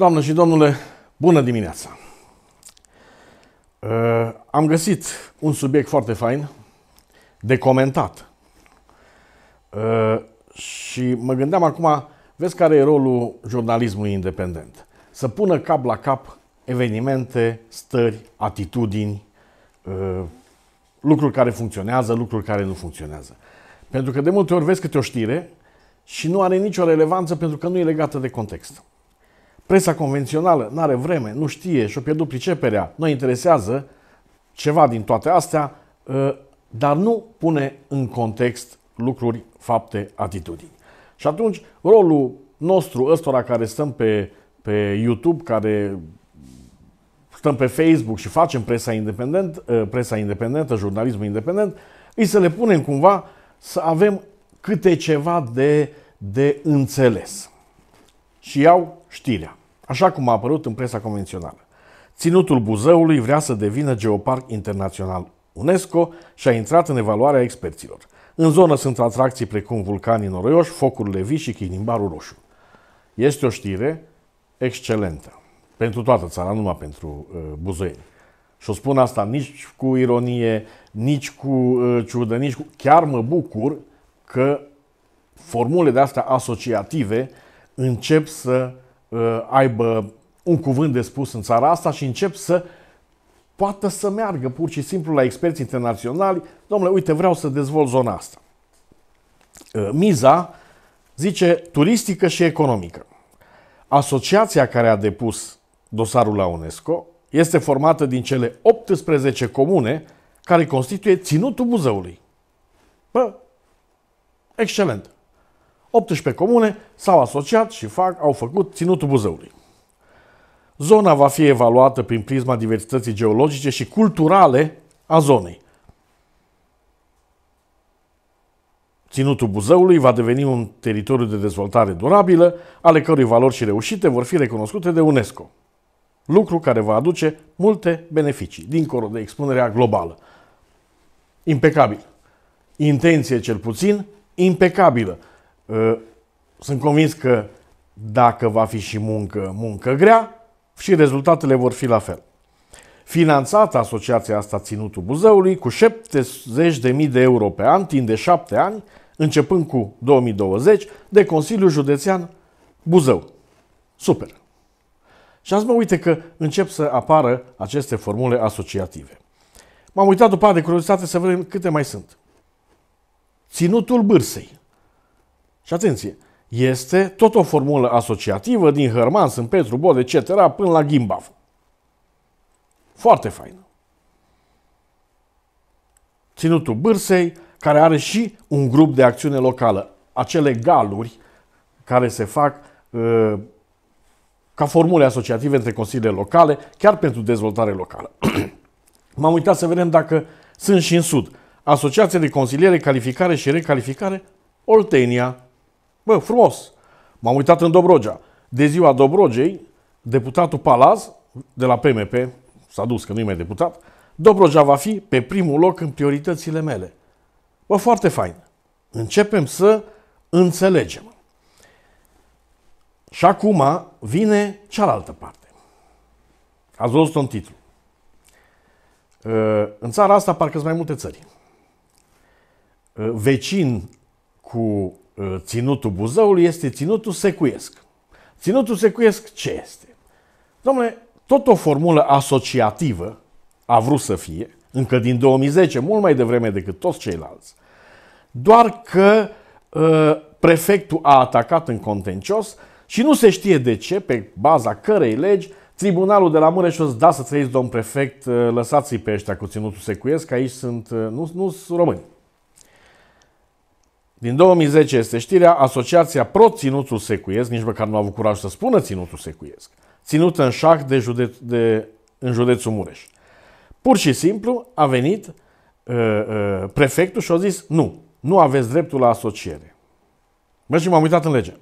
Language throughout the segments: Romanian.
Doamne și domnule, bună dimineața! Ă, am găsit un subiect foarte fain de comentat. Ă, și mă gândeam acum, vezi care e rolul jurnalismului independent. Să pună cap la cap evenimente, stări, atitudini, ă, lucruri care funcționează, lucruri care nu funcționează. Pentru că de multe ori vezi câte o știre și nu are nicio relevanță pentru că nu e legată de context presa convențională nu are vreme, nu știe și o pierdut priceperea, nu interesează ceva din toate astea, ă, dar nu pune în context lucruri, fapte, atitudini. Și atunci, rolul nostru, ăstora care stăm pe, pe YouTube, care stăm pe Facebook și facem presa, independent, ă, presa independentă, jurnalismul independent, îi să le punem cumva să avem câte ceva de, de înțeles. Și iau știrea așa cum a apărut în presa convențională. Ținutul Buzăului vrea să devină Geoparc Internațional UNESCO și a intrat în evaluarea experților. În zonă sunt atracții precum vulcanii noroioși, focurile vii și chinimbarul roșu. Este o știre excelentă pentru toată țara, numai pentru uh, buzoieni. Și o spun asta nici cu ironie, nici cu uh, ciudă, nici cu... Chiar mă bucur că formule de astea asociative încep să uh, Uh, aibă un cuvânt de spus în țara asta și încep să poată să meargă pur și simplu la experți internaționali. Domnule, uite, vreau să dezvolt zona asta. Uh, Miza zice turistică și economică. Asociația care a depus dosarul la UNESCO este formată din cele 18 comune care constituie ținutul Buzăului. Bă, excelent! 18 comune s-au asociat și fac, au făcut Ținutul Buzăului. Zona va fi evaluată prin prisma diversității geologice și culturale a zonei. Ținutul Buzăului va deveni un teritoriu de dezvoltare durabilă, ale cărui valori și reușite vor fi recunoscute de UNESCO. Lucru care va aduce multe beneficii, dincolo de expunerea globală. Impecabil. Intenție cel puțin, impecabilă. Ă, sunt convins că dacă va fi și muncă, muncă grea, și rezultatele vor fi la fel. Finanțată asociația asta Ținutul Buzăului cu 70.000 de euro pe an, timp de 7 ani, începând cu 2020, de Consiliul Județean Buzău. Super! Și azi mă uite că încep să apară aceste formule asociative. M-am uitat după de curiozitate să vedem câte mai sunt. Ținutul Bârsei. Și atenție, este tot o formulă asociativă din Hermans în Petru, Bod, etc. până la Gimbav. Foarte faină. Ținutul Bârsei, care are și un grup de acțiune locală. Acele galuri care se fac uh, ca formule asociative între consiliile locale, chiar pentru dezvoltare locală. M-am uitat să vedem dacă sunt și în Sud. Asociația de Consiliere Calificare și Recalificare Oltenia, Bă, frumos! M-am uitat în Dobrogea. De ziua Dobrogei, deputatul Palaz, de la PMP, s-a dus că nu-i mai deputat, Dobrogea va fi pe primul loc în prioritățile mele. Bă, foarte fain. Începem să înțelegem. Și acum vine cealaltă parte. Ați văzut un titlu. Ă, în țara asta parcă sunt mai multe țări. Ă, vecin cu Ă, ținutul Buzăului este ținutul secuiesc. Ținutul secuiesc ce este? Domnule, tot o formulă asociativă a vrut să fie, încă din 2010, mult mai devreme decât toți ceilalți, doar că ă, prefectul a atacat în contencios și nu se știe de ce, pe baza cărei legi, Tribunalul de la Mureș da, să trăiți, domn prefect, ă, lăsați-i pe ăștia cu ținutul secuiesc, că aici sunt, nu, nu sunt români. Din 2010 este știrea, Asociația Pro Ținutul Secuiesc, nici măcar nu a avut curaj să spună Ținutul Secuiesc, ținută în șac de județ, de, în județul Mureș. Pur și simplu a venit uh, uh, prefectul și a zis nu, nu aveți dreptul la asociere. Mă și m-am uitat în lege.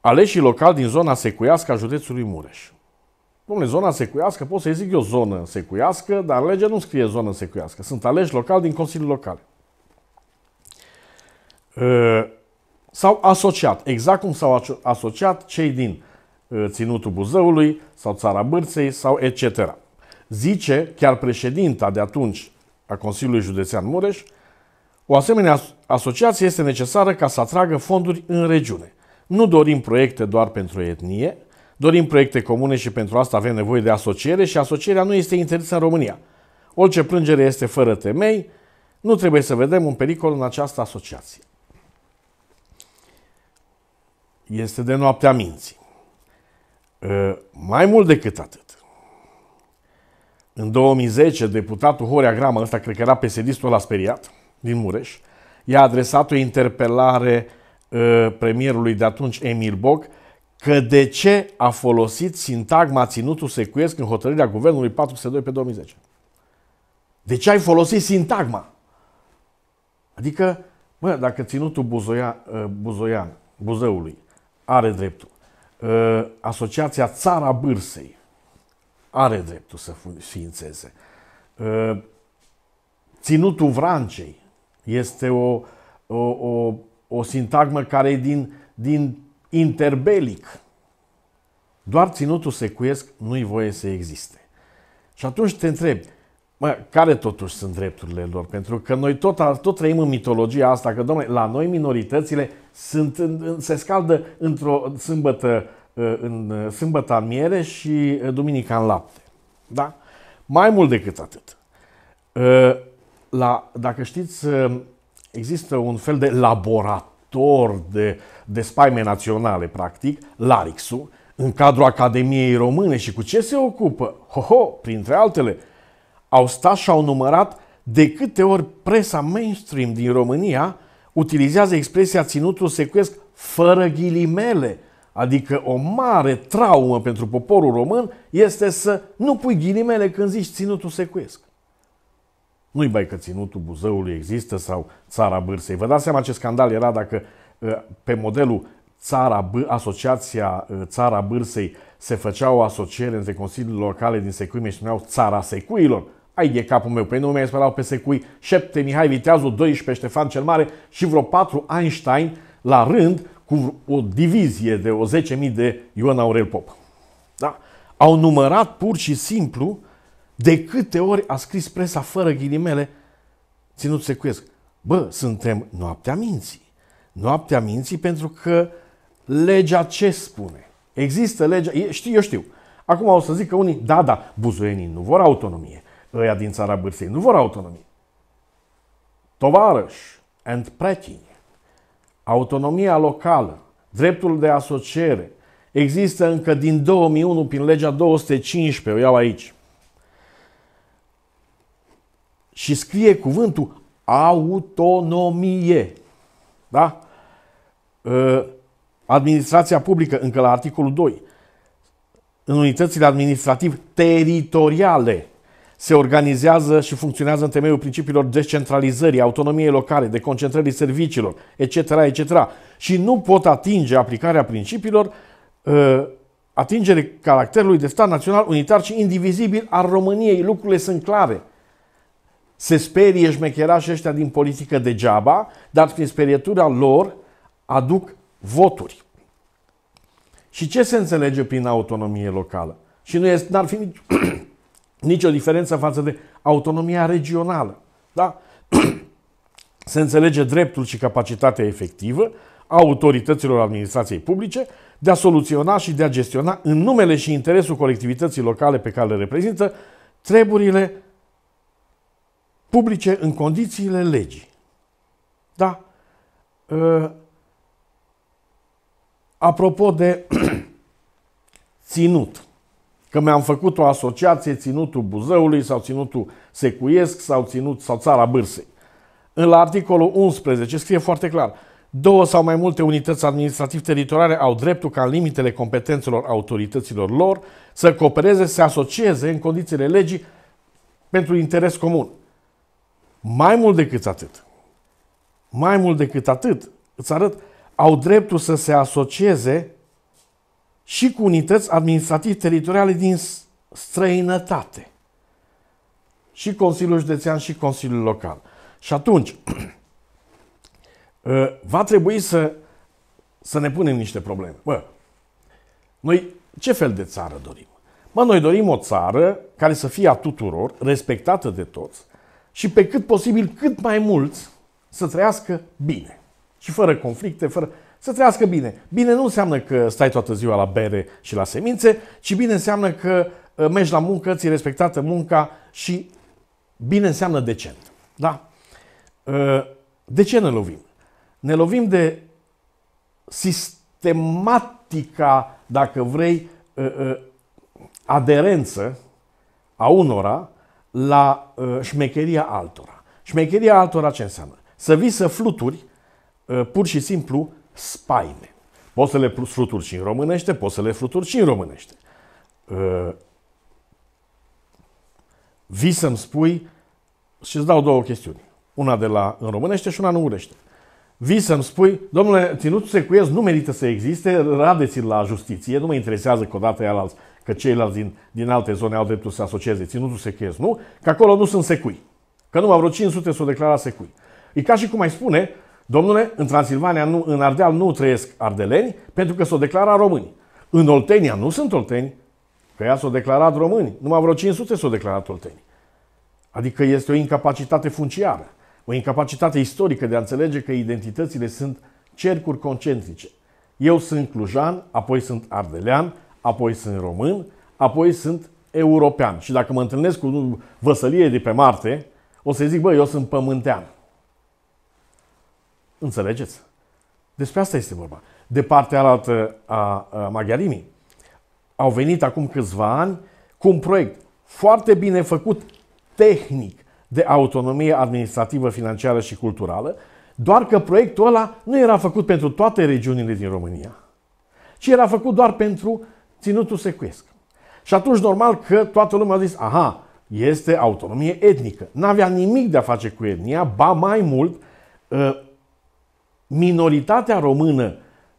Aleșii locali din zona secuiască a județului Mureș Domnule, zona secuiască, pot să-i zic eu zonă secuiască, dar legea nu scrie zonă secuiască. Sunt aleși local din Consiliul Local. Ă, s-au asociat, exact cum s-au asociat cei din ă, Ținutul Buzăului sau Țara Bârței sau etc. Zice chiar președinta de atunci a Consiliului Județean Mureș, o asemenea asociație este necesară ca să atragă fonduri în regiune. Nu dorim proiecte doar pentru etnie, Dorim proiecte comune și pentru asta avem nevoie de asociere și asocierea nu este interzisă în România. Orice plângere este fără temei, nu trebuie să vedem un pericol în această asociație. Este de noaptea minții. Ă, mai mult decât atât. În 2010, deputatul Horea Gramă, ăsta cred că era psd la speriat, din Mureș, i-a adresat o interpelare ă, premierului de atunci, Emil Boc, că de ce a folosit sintagma ținutul secuiesc în hotărârea Guvernului 402 pe 2010. De ce ai folosit sintagma? Adică, mă, dacă ținutul Buzoia, ă, Buzoian, Buzăului are dreptul, ă, Asociația Țara Bârsei are dreptul să ființeze, ă, ținutul Vrancei este o, o, o, o sintagmă care e din, din interbelic. Doar ținutul secuiesc nu-i voie să existe. Și atunci te întrebi, mă, care totuși sunt drepturile lor? Pentru că noi tot, tot trăim în mitologia asta, că, domnule, la noi minoritățile sunt, se scaldă într-o sâmbătă, ă, în ă, sâmbătă miere și ă, duminica în lapte. Da? Mai mult decât atât. La, dacă știți, există un fel de laborat actor de, de spaime naționale, practic, Larixu, în cadrul Academiei Române și cu ce se ocupă? Ho-ho, printre altele, au stat și au numărat de câte ori presa mainstream din România utilizează expresia ținutul secuesc fără ghilimele, adică o mare traumă pentru poporul român este să nu pui ghilimele când zici ținutul secuesc. Nu-i bai că ținutul Buzăului există sau țara bârsei. Vă dați seama ce scandal era dacă ă, pe modelul țara, asociația ă, țara bârsei se făcea o asociere între consiliile locale din secuime și numeau țara secuilor. Ai de capul meu, pe păi nu mi-ai spălat pe secui 7 Mihai Viteazu, 12 Ștefan cel Mare și vreo 4 Einstein la rând cu o divizie de o 10.000 de Ion Aurel Pop. Da? Au numărat pur și simplu de câte ori a scris presa fără ghilimele, ținut secuiesc, bă, suntem noaptea minții. Noaptea minții pentru că legea ce spune? Există legea, știu, eu știu. Acum o să zic că unii, da, da, buzoienii nu vor autonomie. Ăia din țara Bârsei nu vor autonomie. Tovarăș and pretini, autonomia locală, dreptul de asociere, există încă din 2001 prin legea 215, o iau aici, și scrie cuvântul autonomie. Da? Ă, administrația publică, încă la articolul 2, în unitățile administrativ-teritoriale se organizează și funcționează în temeiul principiilor descentralizării, autonomiei locale, concentrării serviciilor, etc., etc. Și nu pot atinge aplicarea principiilor ă, atingere caracterului de stat național unitar și indivizibil al României. Lucrurile sunt clare se sperie șmecherașii ăștia din politică degeaba, dar prin sperietura lor aduc voturi. Și ce se înțelege prin autonomie locală? Și nu este, n-ar fi nici, nicio diferență față de autonomia regională. Da? se înțelege dreptul și capacitatea efectivă a autorităților administrației publice de a soluționa și de a gestiona în numele și interesul colectivității locale pe care le reprezintă treburile publice în condițiile legii. Da? Ă, apropo de ținut, că mi-am făcut o asociație, ținutul Buzăului sau ținutul Secuiesc sau ținut sau Țara Bârsei. La articolul 11 scrie foarte clar, două sau mai multe unități administrativ-teritoriale au dreptul ca în limitele competențelor autorităților lor să coopereze, să asocieze în condițiile legii pentru interes comun. Mai mult decât atât, mai mult decât atât, îți arăt, au dreptul să se asocieze și cu unități administrative teritoriale din străinătate. Și Consiliul Județean și Consiliul Local. Și atunci, ă, va trebui să, să ne punem niște probleme. Bă, noi ce fel de țară dorim? Bă, noi dorim o țară care să fie a tuturor, respectată de toți, și pe cât posibil cât mai mulți să trăiască bine. Și fără conflicte, fără... Să trăiască bine. Bine nu înseamnă că stai toată ziua la bere și la semințe, ci bine înseamnă că uh, mergi la muncă, ți respectată munca și bine înseamnă decent. Da? Uh, de ce ne lovim? Ne lovim de sistematica, dacă vrei, uh, aderență a unora la uh, șmecheria altora. Șmecheria altora ce înseamnă? Să vii să fluturi uh, pur și simplu spaime. Poți să le fluturi și în românește, poți să le fluturi și în românește. Uh, vii să-mi spui și îți dau două chestiuni. Una de la în românește și una în ungurește. Vii să-mi spui, domnule, ținutul secuiesc nu merită să existe, radeți-l la justiție, nu mă interesează că odată e al alții că ceilalți din, din alte zone au dreptul să se asocieze, ținutul sechez, nu? Că acolo nu sunt secui. Că numai vreo 500 s-au declarat secui. E ca și cum mai spune, domnule, în Transilvania, nu, în Ardeal nu trăiesc ardeleni pentru că s-au declarat români. În Oltenia nu sunt olteni, că ea s-au declarat români. Numai vreo 500 s-au declarat olteni. Adică este o incapacitate funciară, o incapacitate istorică de a înțelege că identitățile sunt cercuri concentrice. Eu sunt clujan, apoi sunt ardelean, apoi sunt român, apoi sunt european. Și dacă mă întâlnesc cu văsălie de pe Marte, o să zic, bă, eu sunt pământean. Înțelegeți? Despre asta este vorba. De partea alaltă a maghiarimii, au venit acum câțiva ani cu un proiect foarte bine făcut, tehnic, de autonomie administrativă, financiară și culturală, doar că proiectul ăla nu era făcut pentru toate regiunile din România, ci era făcut doar pentru ținutul secuiesc. Și atunci normal că toată lumea a zis, aha, este autonomie etnică. N-avea nimic de a face cu etnia, ba mai mult, ă, minoritatea română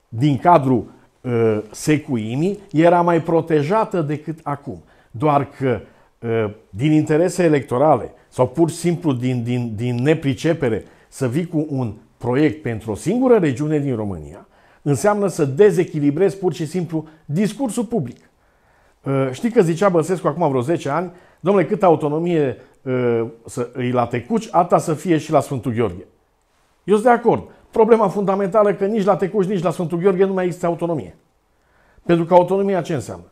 din cadrul ă, secuimii era mai protejată decât acum. Doar că ă, din interese electorale sau pur și simplu din, din, din nepricepere să vii cu un proiect pentru o singură regiune din România, înseamnă să dezechilibrezi pur și simplu discursul public. Uh, știi că zicea Băsescu acum vreo 10 ani, domnule, câtă autonomie uh, să îi la Tecuci, atâta să fie și la Sfântul Gheorghe. Eu sunt de acord. Problema fundamentală că nici la Tecuci, nici la Sfântul Gheorghe nu mai există autonomie. Pentru că autonomia ce înseamnă?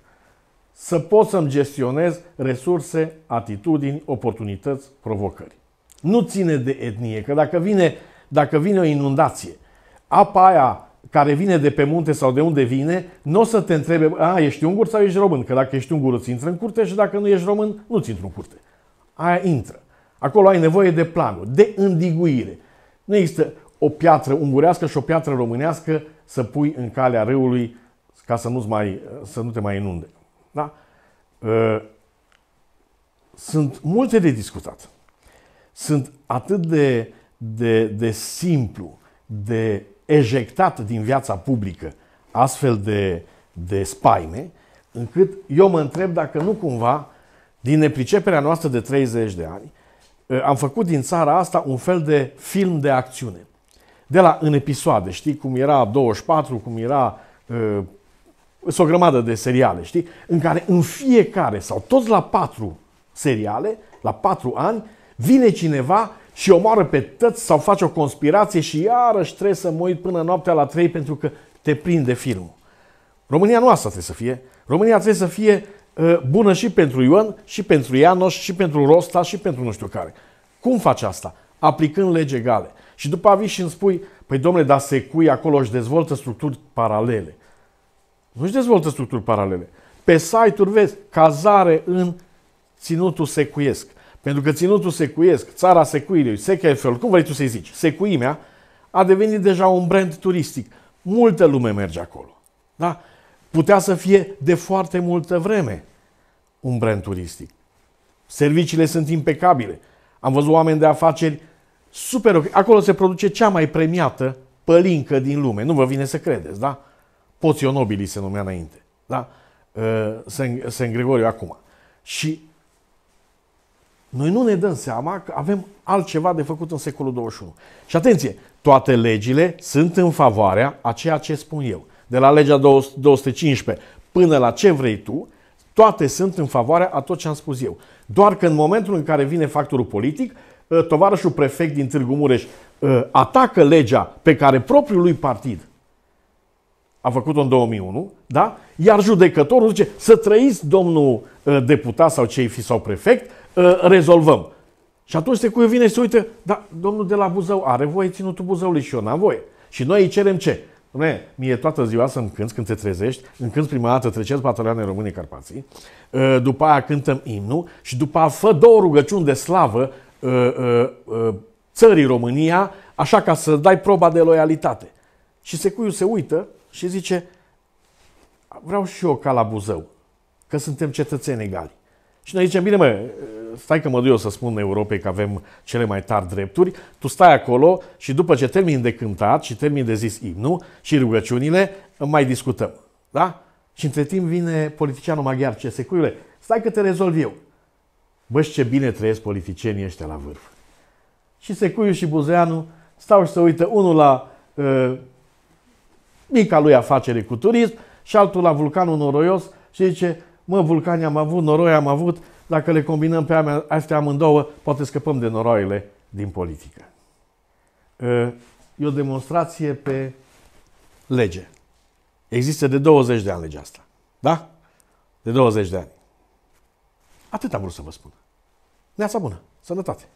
Să pot să-mi gestionez resurse, atitudini, oportunități, provocări. Nu ține de etnie, că dacă vine, dacă vine o inundație, apa aia care vine de pe munte sau de unde vine, nu o să te întrebe, a, ești ungur sau ești român? Că dacă ești ungur îți intră în curte și dacă nu ești român, nu-ți intră în curte. Aia intră. Acolo ai nevoie de planul, de îndiguire. Nu există o piatră ungurească și o piatră românească să pui în calea râului ca să, nu mai, să nu te mai inunde. Da? Ă, sunt multe de discutat. Sunt atât de, de, de simplu, de ejectat din viața publică astfel de, de spaime, încât eu mă întreb dacă nu cumva, din nepriceperea noastră de 30 de ani, ă, am făcut din țara asta un fel de film de acțiune. De la în episoade, știi, cum era 24, cum era uh, o grămadă de seriale, știi, în care în fiecare sau toți la patru seriale, la patru ani, vine cineva și omoară pe tăți sau face o conspirație și iarăși trebuie să mă uit până noaptea la 3 pentru că te prinde filmul. România nu asta trebuie să fie. România trebuie să fie uh, bună și pentru Ion, și pentru Ianoș, și pentru Rosta, și pentru nu știu care. Cum faci asta? Aplicând legi egale. Și după a vii și îmi spui, păi domnule, dar secui acolo Și dezvoltă structuri paralele. Nu își dezvoltă structuri paralele. Pe site-uri vezi cazare în ținutul secuiesc pentru că ținutul secuiesc, țara secuirii, Sechefelul, cum vrei tu să-i zici, secuimea, a devenit deja un brand turistic. Multă lume merge acolo. Da? Putea să fie de foarte multă vreme un brand turistic. Serviciile sunt impecabile. Am văzut oameni de afaceri super ok. Acolo se produce cea mai premiată pălincă din lume. Nu vă vine să credeți, da? Poționobilii se numea înainte. Da? Uh, Sen Gregoriu acum. Și noi nu ne dăm seama că avem altceva de făcut în secolul 21. Și atenție, toate legile sunt în favoarea a ceea ce spun eu. De la legea 215 până la ce vrei tu, toate sunt în favoarea a tot ce am spus eu. Doar că în momentul în care vine factorul politic, ă, tovarășul prefect din Târgu Mureș ă, atacă legea pe care propriul lui partid a făcut-o în 2001, da? iar judecătorul zice să trăiți domnul ă, deputat sau cei fi sau prefect, Uh, rezolvăm. Și atunci se vine și se uită, dar domnul de la Buzău are voie ținutul Buzăului și eu n-am voie. Și noi îi cerem ce? Dom'le, mie toată ziua să-mi cânti când te trezești, îmi cânti prima dată Treceți Batalioane Românii Carpații, uh, după aia cântăm imnul și după aia fă două rugăciuni de slavă uh, țării România, așa ca să dai proba de loialitate. Și secuiul se uită și zice, vreau și eu ca la Buzău, că suntem cetățeni egali. Și noi zicem, bine mă, stai că mă duc eu să spun Europei că avem cele mai tari drepturi, tu stai acolo și după ce termin de cântat și termin de zis imnul și rugăciunile, mai discutăm. Da? Și între timp vine politicianul maghiar ce ule stai că te rezolv eu. Bă, ce bine trăiesc politicienii ăștia la vârf. Și Secuiu și Buzeanu stau și se uită unul la uh, mica lui afacere cu turism și altul la vulcanul noroios și zice, mă, vulcani am avut, noroi am avut, dacă le combinăm pe astea amândouă, poate scăpăm de noroile din politică. E o demonstrație pe lege. Există de 20 de ani legea asta. Da? De 20 de ani. Atât am vrut să vă spun. Neața bună. Sănătate.